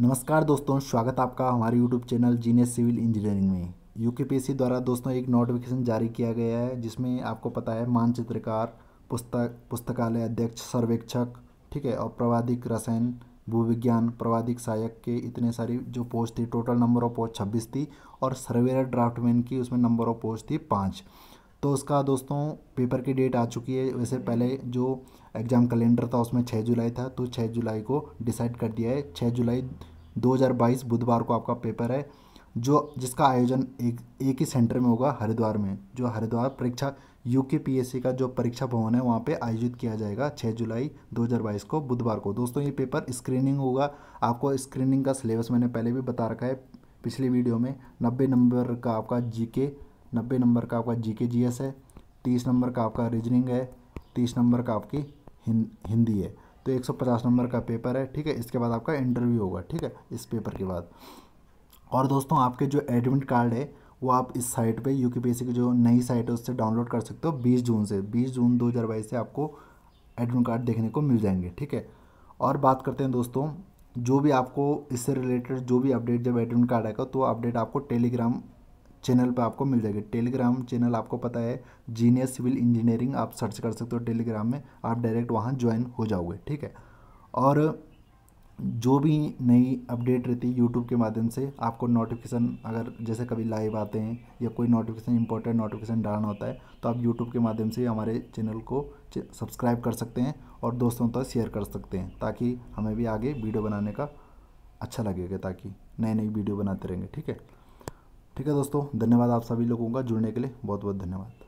नमस्कार दोस्तों स्वागत आपका हमारे यूट्यूब चैनल जीने सिविल इंजीनियरिंग में सी द्वारा दोस्तों एक नोटिफिकेशन जारी किया गया है जिसमें आपको पता है मानचित्रकार पुस्तक पुस्तकालय अध्यक्ष सर्वेक्षक ठीक है और प्रवाधिक रसायन भूविज्ञान प्रवाधिक सहायक के इतने सारी जो पोस्ट थी टोटल नंबर ऑफ पोस्ट छब्बीस थी और सर्वेयर ड्राफ्टमैन की उसमें नंबर ऑफ पोस्ट थी पाँच तो उसका दोस्तों पेपर की डेट आ चुकी है वैसे पहले जो एग्ज़ाम कैलेंडर था उसमें छः जुलाई था तो छः जुलाई को डिसाइड कर दिया है छः जुलाई 2022 बुधवार को आपका पेपर है जो जिसका आयोजन एक एक ही सेंटर में होगा हरिद्वार में जो हरिद्वार परीक्षा यू के पी का जो परीक्षा भवन है वहाँ पे आयोजित किया जाएगा 6 जुलाई 2022 को बुधवार को दोस्तों ये पेपर स्क्रीनिंग होगा आपको स्क्रीनिंग का सिलेबस मैंने पहले भी बता रखा है पिछली वीडियो में नब्बे नंबर का आपका जीके नब्बे नंबर का आपका जी के जी एस है तीस नंबर का आपका रीजनिंग है तीस नंबर का आपकी हिंदी है तो एक सौ पचास नंबर का पेपर है ठीक है इसके बाद आपका इंटरव्यू होगा ठीक है इस पेपर के बाद और दोस्तों आपके जो एडमिट कार्ड है वो आप इस साइट पे यू की की जो नई साइट है उससे डाउनलोड कर सकते हो बीस जून से बीस जून दो हज़ार बाईस से आपको एडमिट कार्ड देखने को मिल जाएंगे ठीक है और बात करते हैं दोस्तों जो भी आपको इससे रिलेटेड जो भी अपडेट जब एडमिट कार्ड आएगा तो अपडेट आपको टेलीग्राम चैनल पे आपको मिल जाएगी टेलीग्राम चैनल आपको पता है जीनियस सिविल इंजीनियरिंग आप सर्च कर सकते हो टेलीग्राम में आप डायरेक्ट वहाँ ज्वाइन हो जाओगे ठीक है और जो भी नई अपडेट रहती है यूट्यूब के माध्यम से आपको नोटिफिकेशन अगर जैसे कभी लाइव आते हैं या कोई नोटिफिकेशन इंपॉर्टेंट नोटिफिकेशन डालना होता है तो आप यूट्यूब के माध्यम से हमारे चैनल को सब्सक्राइब कर सकते हैं और दोस्तों तक शेयर कर सकते हैं ताकि हमें भी आगे वीडियो बनाने का अच्छा लगेगा ताकि नई नई वीडियो बनाते रहेंगे ठीक है ठीक है दोस्तों धन्यवाद आप सभी लोगों का जुड़ने के लिए बहुत बहुत धन्यवाद